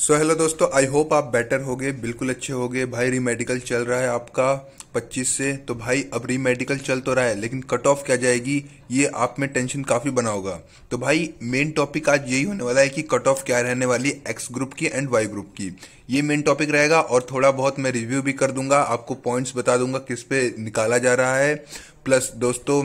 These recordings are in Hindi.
सो हेलो दोस्तों आई होप आप बेटर गए बिल्कुल अच्छे गए भाई रीमेडिकल चल रहा है आपका 25 से तो भाई अब रीमेडिकल चल तो रहा है लेकिन कट ऑफ क्या जाएगी ये आप में टेंशन काफ़ी बना होगा तो भाई मेन टॉपिक आज यही होने वाला है कि कट ऑफ क्या रहने वाली एक्स ग्रुप की एंड वाई ग्रुप की ये मेन टॉपिक रहेगा और थोड़ा बहुत मैं रिव्यू भी कर दूंगा आपको पॉइंट्स बता दूंगा किस पे निकाला जा रहा है प्लस दोस्तों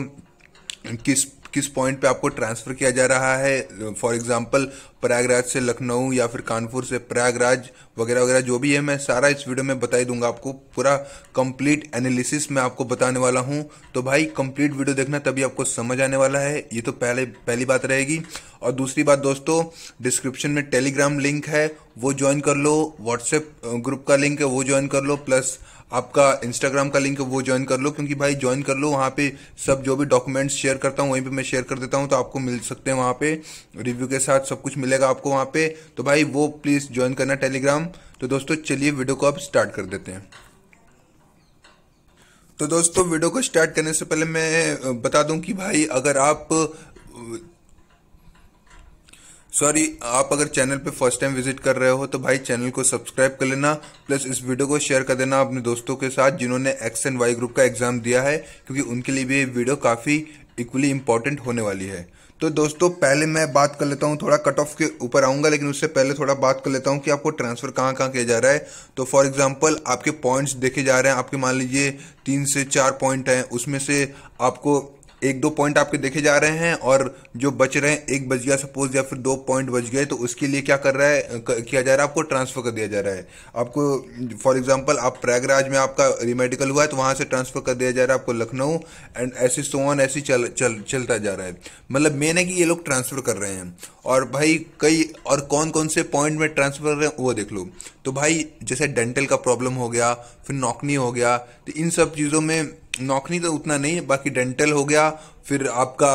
किस किस पॉइंट पे आपको ट्रांसफ़र किया जा रहा है फॉर एग्जांपल प्रयागराज से लखनऊ या फिर कानपुर से प्रयागराज वगैरह वगैरह जो भी है मैं सारा इस वीडियो में बताई दूंगा आपको पूरा कंप्लीट एनालिसिस मैं आपको बताने वाला हूं तो भाई कंप्लीट वीडियो देखना तभी आपको समझ आने वाला है ये तो पहले पहली बात रहेगी और दूसरी बात दोस्तों डिस्क्रिप्शन में टेलीग्राम लिंक है वो ज्वाइन कर लो व्हाट्सएप ग्रुप का लिंक है वो ज्वाइन कर लो प्लस आपका इंस्टाग्राम का लिंक वो ज्वाइन कर लो क्योंकि भाई ज्वाइन कर लो वहाँ पे सब जो भी डॉक्यूमेंट्स शेयर करता हूँ वहीं पे मैं शेयर कर देता हूँ तो आपको मिल सकते हैं वहाँ पे रिव्यू के साथ सब कुछ मिलेगा आपको वहाँ पे तो भाई वो प्लीज़ ज्वाइन करना टेलीग्राम तो दोस्तों चलिए वीडियो को आप स्टार्ट कर देते हैं तो दोस्तों वीडियो को स्टार्ट करने से पहले मैं बता दूं कि भाई अगर आप सॉरी आप अगर चैनल पे फर्स्ट टाइम विजिट कर रहे हो तो भाई चैनल को सब्सक्राइब कर लेना प्लस इस वीडियो को शेयर कर देना अपने दोस्तों के साथ जिन्होंने एक्स एंड वाई ग्रुप का एग्जाम दिया है क्योंकि उनके लिए भी ये वीडियो काफ़ी इक्वली इंपॉर्टेंट होने वाली है तो दोस्तों पहले मैं बात कर लेता हूँ थोड़ा कट ऑफ के ऊपर आऊँगा लेकिन उससे पहले थोड़ा बात कर लेता हूँ कि आपको ट्रांसफ़र कहाँ कहाँ किया जा रहा है तो फॉर एग्जाम्पल आपके पॉइंट्स देखे जा रहे हैं आपके मान लीजिए तीन से चार पॉइंट हैं उसमें से आपको एक दो पॉइंट आपके देखे जा रहे हैं और जो बच रहे हैं एक बच गया सपोज या फिर दो पॉइंट बच गए तो उसके लिए क्या कर रहा है किया जा रहा है आपको ट्रांसफ़र कर दिया जा रहा है आपको फॉर एग्जांपल आप प्रयागराज में आपका रिमेडिकल हुआ है तो वहां से ट्रांसफ़र कर दिया जा रहा है आपको लखनऊ एंड ऐसे सोन ऐसे चल चल चलता जा रहा है मतलब मेन है कि ये लोग ट्रांसफ़र कर रहे हैं और भाई कई और कौन कौन से पॉइंट में ट्रांसफ़र कर रहे हैं वो देख लो तो भाई जैसे डेंटल का प्रॉब्लम हो गया फिर नौकनी हो गया तो इन सब चीज़ों में नौकनी तो उतना नहीं है बाकी डेंटल हो गया फिर आपका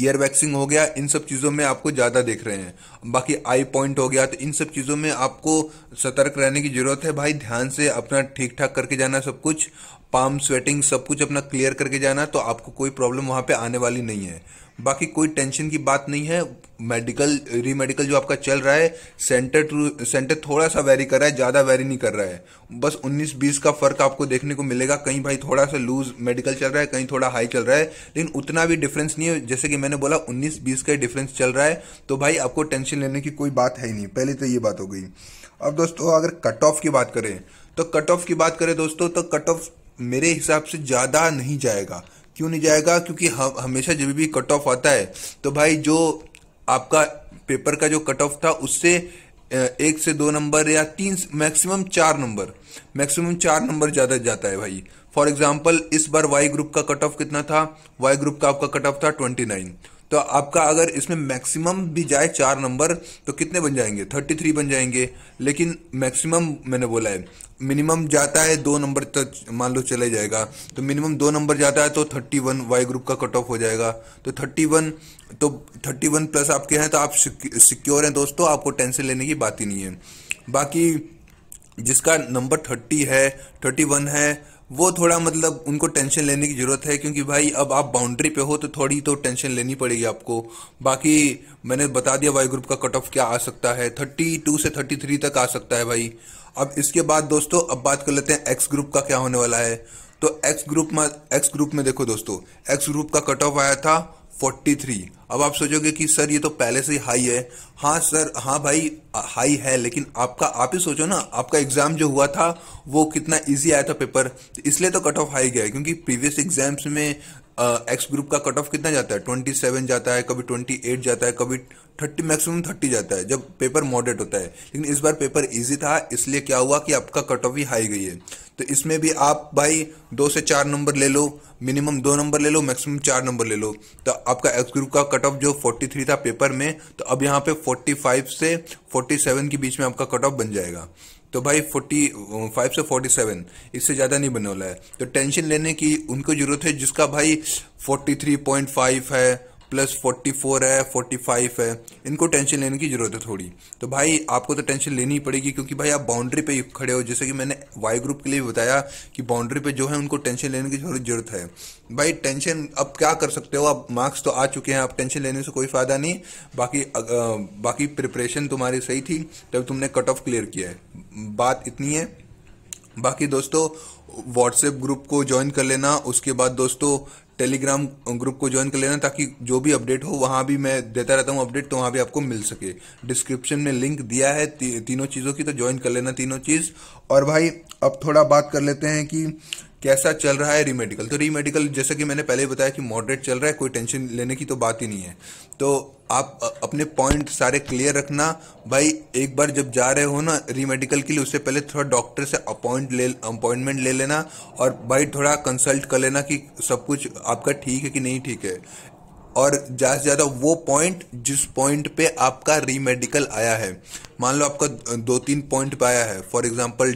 ईयर वैक्सिंग हो गया इन सब चीज़ों में आपको ज़्यादा देख रहे हैं बाकी आई पॉइंट हो गया तो इन सब चीज़ों में आपको सतर्क रहने की ज़रूरत है भाई ध्यान से अपना ठीक ठाक करके जाना सब कुछ पाम स्वेटिंग सब कुछ अपना क्लियर करके जाना तो आपको कोई प्रॉब्लम वहाँ पे आने वाली नहीं है बाकी कोई टेंशन की बात नहीं है मेडिकल री मेडिकल जो आपका चल रहा है सेंटर टू सेंटर थोड़ा सा वेरी कर रहा है ज़्यादा वेरी नहीं कर रहा है बस 19-20 का फ़र्क आपको देखने को मिलेगा कहीं भाई थोड़ा सा लूज मेडिकल चल रहा है कहीं थोड़ा हाई चल रहा है लेकिन उतना भी डिफरेंस नहीं है जैसे कि मैंने बोला 19-20 का डिफरेंस चल रहा है तो भाई आपको टेंशन लेने की कोई बात है ही नहीं पहले तो ये बात हो गई अब दोस्तों अगर कट ऑफ की बात करें तो कट ऑफ की बात करें दोस्तों तो कट ऑफ मेरे हिसाब से ज़्यादा नहीं जाएगा क्यों नहीं जाएगा क्योंकि हम हमेशा जब भी कट ऑफ आता है तो भाई जो आपका पेपर का जो कट ऑफ था उससे एक से दो नंबर या तीन मैक्सिमम चार नंबर मैक्सिमम चार नंबर ज़्यादा जाता है भाई फॉर एग्जाम्पल इस बार वाई ग्रुप का कट ऑफ कितना था वाई ग्रुप का आपका कट ऑफ था ट्वेंटी नाइन तो आपका अगर इसमें मैक्सिमम भी जाए चार नंबर तो कितने बन जाएंगे थर्टी थ्री बन जाएंगे लेकिन मैक्सिमम मैंने बोला है मिनिमम जाता है दो नंबर तक मान लो चले जाएगा तो मिनिमम दो नंबर जाता है तो थर्टी वन वाई ग्रुप का कट ऑफ हो जाएगा तो थर्टी वन तो थर्टी वन प्लस आपके हैं तो आप सिक्योर हैं दोस्तों आपको टेंशन लेने की बात ही नहीं है बाकी जिसका नंबर थर्टी है थर्टी वन है वो थोड़ा मतलब उनको टेंशन लेने की ज़रूरत है क्योंकि भाई अब आप बाउंड्री पे हो तो थोड़ी तो टेंशन लेनी पड़ेगी आपको बाकी मैंने बता दिया वाई ग्रुप का कट ऑफ क्या आ सकता है थर्टी टू से थर्टी थ्री तक आ सकता है भाई अब इसके बाद दोस्तों अब बात कर लेते हैं एक्स ग्रुप का क्या होने वाला है तो एक्स ग्रुप में एक्स ग्रुप में देखो दोस्तों एक्स ग्रुप का कट ऑफ आया था फोर्टी थ्री अब आप सोचोगे कि सर ये तो पहले से ही हाई है हाँ सर हाँ भाई हाई है लेकिन आपका आप ही सोचो ना आपका एग्ज़ाम जो हुआ था वो कितना इजी आया था पेपर तो इसलिए तो कट ऑफ हाई गया है क्योंकि प्रीवियस एग्जाम्स में एक्स ग्रुप का कट ऑफ कितना जाता है ट्वेंटी सेवन जाता है कभी ट्वेंटी एट जाता है कभी थर्टी मैक्सिमम थर्टी जाता है जब पेपर मॉडरेट होता है लेकिन इस बार पेपर इजी था इसलिए क्या हुआ कि आपका कट ऑफ ही हाई गई है तो इसमें भी आप भाई दो से चार नंबर ले लो मिनिमम दो नंबर ले लो मैक्सिमम चार नंबर ले लो तो आपका एक्स ग्रुप का कट ऑफ जो 43 था पेपर में तो अब यहाँ पे 45 से 47 के बीच में आपका कट ऑफ बन जाएगा तो भाई 45 से 47 इससे ज़्यादा नहीं बनने वाला है तो टेंशन लेने की उनको ज़रूरत है जिसका भाई 43.5 है प्लस फोर्टी फोर है फोर्टी फाइव है इनको टेंशन लेने की ज़रूरत है थोड़ी तो भाई आपको तो टेंशन लेनी ही पड़ेगी क्योंकि भाई आप बाउंड्री पे खड़े हो जैसे कि मैंने वाई ग्रुप के लिए बताया कि बाउंड्री पे जो है उनको टेंशन लेने की ज़रूरत है भाई टेंशन अब क्या कर सकते हो आप मार्क्स तो आ चुके हैं आप टेंशन लेने से कोई फ़ायदा नहीं बाकी आ, बाकी प्रिपरेशन तुम्हारी सही थी तब तुमने कट ऑफ क्लियर किया है बात इतनी है बाकी दोस्तों व्हाट्सएप ग्रुप को ज्वाइन कर लेना उसके बाद दोस्तों टेलीग्राम ग्रुप को ज्वाइन कर लेना ताकि जो भी अपडेट हो वहां भी मैं देता रहता हूँ अपडेट तो वहां भी आपको मिल सके डिस्क्रिप्शन में लिंक दिया है ती, तीनों चीज़ों की तो ज्वाइन कर लेना तीनों चीज़ और भाई अब थोड़ा बात कर लेते हैं कि कैसा चल रहा है रीमेडिकल तो रीमेडिकल जैसा कि मैंने पहले बताया कि मॉडरेट चल रहा है कोई टेंशन लेने की तो बात ही नहीं है तो आप अपने पॉइंट सारे क्लियर रखना भाई एक बार जब जा रहे हो ना रीमेडिकल के लिए उससे पहले थोड़ा डॉक्टर से अपॉइंट ले अपॉइंटमेंट ले लेना और भाई थोड़ा कंसल्ट कर लेना कि सब कुछ आपका ठीक है कि नहीं ठीक है और ज़्यादा से ज़्यादा वो पॉइंट जिस पॉइंट पे आपका रीमेडिकल आया है मान लो आपका दो तीन पॉइंट पे आया है फॉर एग्जांपल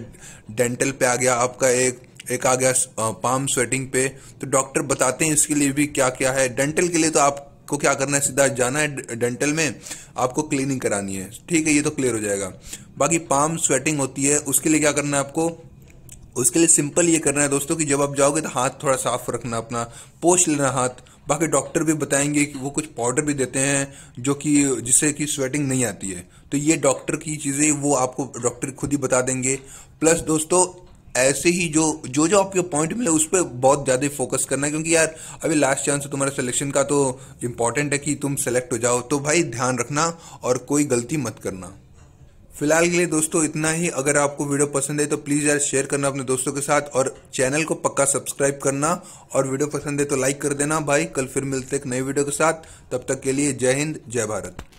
डेंटल पे आ गया आपका एक एक आ गया पाम स्वेटिंग पे तो डॉक्टर बताते हैं इसके लिए भी क्या क्या है डेंटल के लिए तो आपको क्या करना है सीधा जाना है डेंटल में आपको क्लीनिंग करानी है ठीक है ये तो क्लियर हो जाएगा बाकी पाम स्वेटिंग होती है उसके लिए क्या करना है आपको उसके लिए सिंपल ये करना है दोस्तों कि जब आप जाओगे तो हाथ थोड़ा साफ रखना अपना पोछ लेना हाथ बाकी डॉक्टर भी बताएंगे कि वो कुछ पाउडर भी देते हैं जो कि जिससे कि स्वेटिंग नहीं आती है तो ये डॉक्टर की चीज़ें वो आपको डॉक्टर खुद ही बता देंगे प्लस दोस्तों ऐसे ही जो जो जो आपके पॉइंट मिले उस पर बहुत ज़्यादा फोकस करना है क्योंकि यार अभी लास्ट चांस है तुम्हारे सिलेक्शन का तो इम्पॉर्टेंट है कि तुम सेलेक्ट हो जाओ तो भाई ध्यान रखना और कोई गलती मत करना फिलहाल के लिए दोस्तों इतना ही अगर आपको वीडियो पसंद है तो प्लीज़ यार शेयर करना अपने दोस्तों के साथ और चैनल को पक्का सब्सक्राइब करना और वीडियो पसंद है तो लाइक कर देना भाई कल फिर मिलते एक नए वीडियो के साथ तब तक के लिए जय हिंद जय भारत